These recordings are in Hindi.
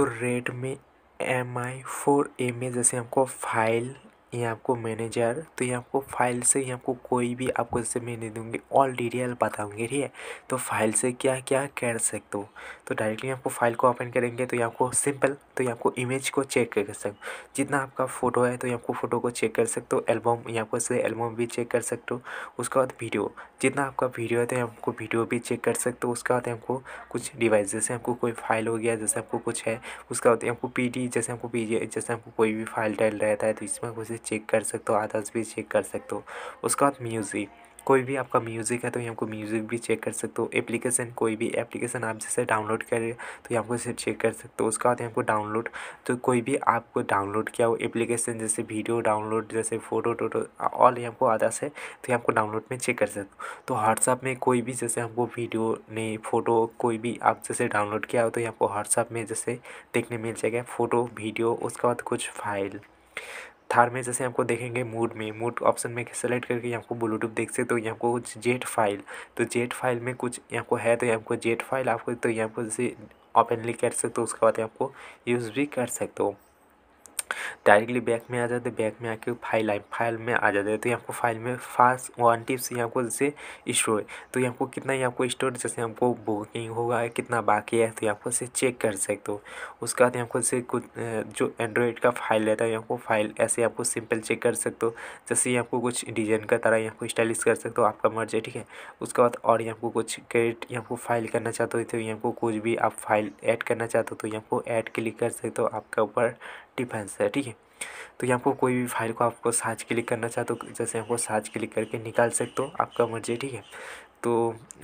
तो रेड में एम आई फोर ए में जैसे हमको फाइल ये आपको मैनेजर तो ये आपको फाइल से ही आपको कोई भी आपको जैसे मैंने दूंगी ऑल डिटेल बताऊंगी ठीक है तो फाइल से क्या क्या कर सकते हो तो डायरेक्टली आपको फाइल को ओपन करेंगे तो ये आपको सिंपल तो ये आपको इमेज को चेक कर सकते हो जितना आपका फ़ोटो है तो ये आपको फ़ोटो को चेक कर सकते हो एल्बम या आपको से एल्बम भी चेक कर सकते हो उसके बाद वीडियो जितना आपका वीडियो है तो आपको वीडियो भी चेक कर सकते हो उसके बाद आपको कुछ डिवाइस जैसे आपको कोई फाइल हो गया जैसे आपको कुछ है उसके बाद आपको पी जैसे आपको पी जैसे आपको कोई भी फाइल डाल रहता है तो इसमें आपको चेक कर सकते हो आदर्स भी चेक कर सकते हो उसके बाद म्यूज़िक कोई भी आपका म्यूज़िक है तो यहाँ को म्यूज़िक भी चेक कर सकते हो एप्लीकेशन कोई भी एप्लीकेशन आप जैसे डाउनलोड करें तो यहाँ को इसे चेक कर सकते हो उसके बाद यहाँ को डाउनलोड तो कोई भी आपको डाउनलोड किया हो एप्लीकेशन जैसे वीडियो डाउनलोड जैसे फ़ोटो टोटो ऑल यहाँ को आदर्स है तो यहाँ को डाउनलोड में चेक कर सकते हो तो व्हाट्सअप में कोई भी जैसे हमको वीडियो नहीं फ़ोटो कोई भी आप जैसे डाउनलोड किया हो तो यहाँ को व्हाट्सअप में जैसे देखने मिल जाएगा फ़ोटो वीडियो उसके बाद कुछ फाइल थार में जैसे आपको देखेंगे मूड में मूड ऑप्शन में सेलेक्ट करके आपको ब्लूटूथ देख सकते हो यहाँ को कुछ जेट फाइल तो जेट फाइल में कुछ यहाँ को है तो यहाँ को जेट फाइल आपको तो यहाँ को जैसे ओपनली कर सकते हो उसके बाद आपको यूज़ भी कर सकते हो डायरेक्टली बैक में आ जाते बैक में आके फाइल आए फाइल में आ जाते तो यहाँ को फाइल में फास्ट वन टिप्स यहाँ को जैसे स्टोर तो यहाँ को कितना यहाँ को स्टोर जैसे हमको बुकिंग होगा कितना बाकी है तो यहाँ को इसे चेक कर सकते हो उसके बाद यहाँ को जैसे कुछ जो एंड्रॉयड का फाइल रहता है यहाँ को फाइल ऐसे आपको सिंपल चेक कर सकते हो जैसे यहाँ को कुछ डिजाइन का तरह यहाँ को स्टाइलिश कर सकते हो आपका मर्जी है ठीक है उसके बाद और यहाँ को कुछ क्रेडिट यहाँ को फाइल करना चाहते हो तो यहाँ को कुछ भी आप फाइल ऐड करना चाहते हो तो यहाँ को ऐड क्लिक कर सकते हो आपका ऊपर डिफेंस है ठीक है तो यहाँ को कोई भी फाइल को आपको साज क्लिक करना चाहते हो तो जैसे आपको साज क्लिक करके निकाल सकते हो आपका मर्जी ठीक है तो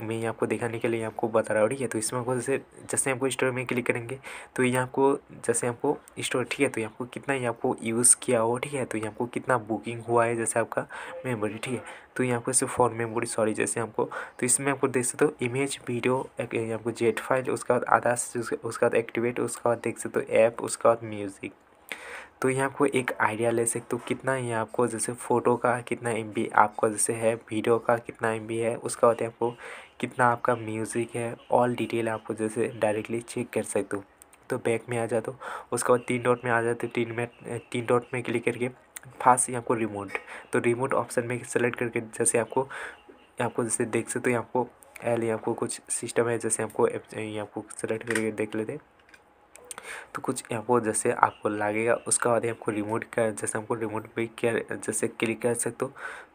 मैं यहाँ आपको दिखाने के लिए आपको बता रहा हूँ ठीक है तो इसमें आपको जैसे जैसे आपको स्टोर में क्लिक करेंगे तो ये आपको जैसे आपको स्टोर ठीक है तो यहाँ को कितना यहाँ को यूज़ किया हो ठीक है तो यहाँ को कितना बुकिंग हुआ है जैसे आपका मेमोरी ठीक है तो यहाँ को सिर्फ फॉर मेमोरी सॉरी जैसे आपको तो इसमें आपको देख सकते हो इमेज वीडियो आपको जेट फाइल उसके बाद आधा उसके बाद एक्टिवेट उसके बाद देख सकते हो ऐप उसके बाद म्यूज़िक तो यहाँ आपको एक आइडिया ले सकते हो कितना ही आपको जैसे फ़ोटो का कितना एम आपका जैसे है वीडियो का कितना एम है उसका होता है आपको कितना आपका म्यूज़िक है ऑल डिटेल आपको जैसे डायरेक्टली चेक कर सकते हो तो बैक में आ जाते हो उसके बाद तीन डॉट में आ जाते हो तीन में तीन डॉट में क्लिक करके फास्ट यहाँ को रिमोट तो रिमोट ऑप्शन में सेलेक्ट करके जैसे आपको आपको जैसे देख सकते हो यहाँ आपको एल यहाँ आपको कुछ सिस्टम है जैसे आपको यहाँ आपको सेलेक्ट करके देख लेते हैं तो कुछ वो जैसे आपको लगेगा उसका बाद आपको रिमोट का जैसे हमको रिमोट पे क्या जैसे क्लिक कर सकते हो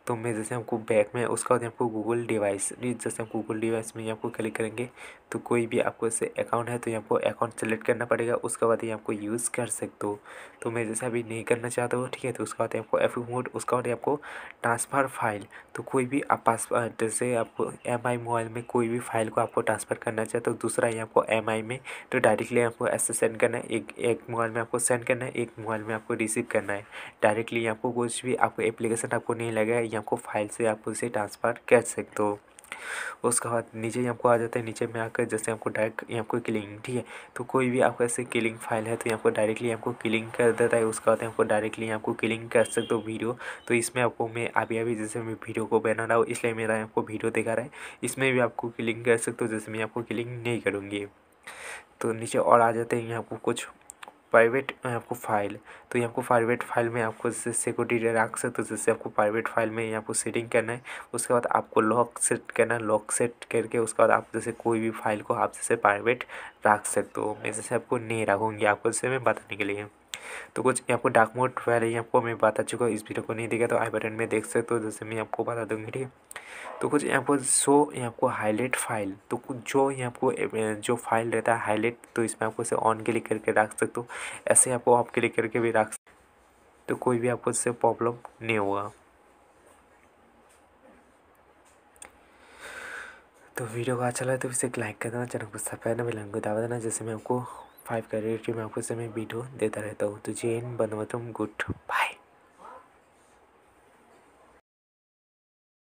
तो मैं जैसे हमको बैक में उसका बाद हमको गूगल डिवाइस जैसे हम गूगल डिवाइस में आपको क्लिक करेंगे तो कोई भी आपको ऐसे अकाउंट है तो यहाँ को अकाउंट सेलेक्ट करना पड़ेगा उसके बाद ही आपको यूज़ कर सकते हो तो मैं जैसे अभी नहीं करना चाहता हूँ ठीक है तो उसके बाद आपको एफ मोड उसके बाद आपको ट्रांसफ़र फाइल तो कोई भी आप पास जैसे आपको एम आई मोबाइल में कोई भी फाइल को आपको ट्रांसफ़र करना चाहते हो तो दूसरा ही आपको एम आई में तो डायरेक्टली आपको ऐसे सेंड करना है एक एक मोबाइल में आपको सेंड करना है एक मोबाइल में आपको रिसीव करना है डायरेक्टली आपको कुछ भी आपको एप्लीकेशन आपको नहीं लगेगा कि आपको फाइल से आप उसे ट्रांसफ़र कर सकते हो उसके बाद नीचे ही आपको आ जाता है नीचे में आकर जैसे आपको डायरेक्ट यहाँ आपको किलिंग ठीक है तो कोई भी आपका ऐसे किलिंग फाइल है तो यहाँ को डायरेक्टली आपको किलिंग कर देता है उसके बाद आपको डायरेक्टली आपको किलिंग कर सकते हो वीडियो तो इसमें आपको मैं अभी अभी जैसे मैं वीडियो को बना रहा हूँ इसलिए मेरा आपको वीडियो दिखा रहा है इसमें भी आपको किलिंग कर सकते हो जैसे मैं आपको किलिंग नहीं करूँगी तो नीचे और आ जाते हैं यहाँ को कुछ प्राइवेट आपको फाइल तो ये आपको प्राइवेट फाइल में आपको जैसे सिक्योरिटी रख सकते हो जैसे आपको प्राइवेट फाइल में यहाँ को सेटिंग करना है उसके बाद आपको लॉक सेट करना है लॉक सेट करके उसके बाद आप जैसे कोई भी फाइल को आप जैसे प्राइवेट रख सकते हो मैं जैसे आपको नहीं रखूँगी आपको जैसे मैं बताने के लिए तो कुछ को डार्क मोड वगैरह यहाँ को मैं बता चुका हूँ इस वीडियो को नहीं देखा तो आई बटन में देख सकते हो जैसे मैं आपको बता दूँगी ठीक है तो कुछ यहाँ पर शो यहाँ को हाईलाइट फाइल तो कुछ जो यहाँ को जो फाइल रहता है हाईलाइट तो इसमें आपको इसे ऑन क्लिक करके रख सकते हो ऐसे आपको ऑफ क्लिक करके भी रख तो कोई भी आपको इससे प्रॉब्लम नहीं होगा तो वीडियो को अच्छा लगे तो इसे लाइक कर देना चैनल को सब्सक्राइब ना मिलेंगे को देना जैसे मैं आपको फाइव का रेट में आपको मैं वीडियो देता रहता हूँ तो जेन हिंद बंद तुम गुड बाय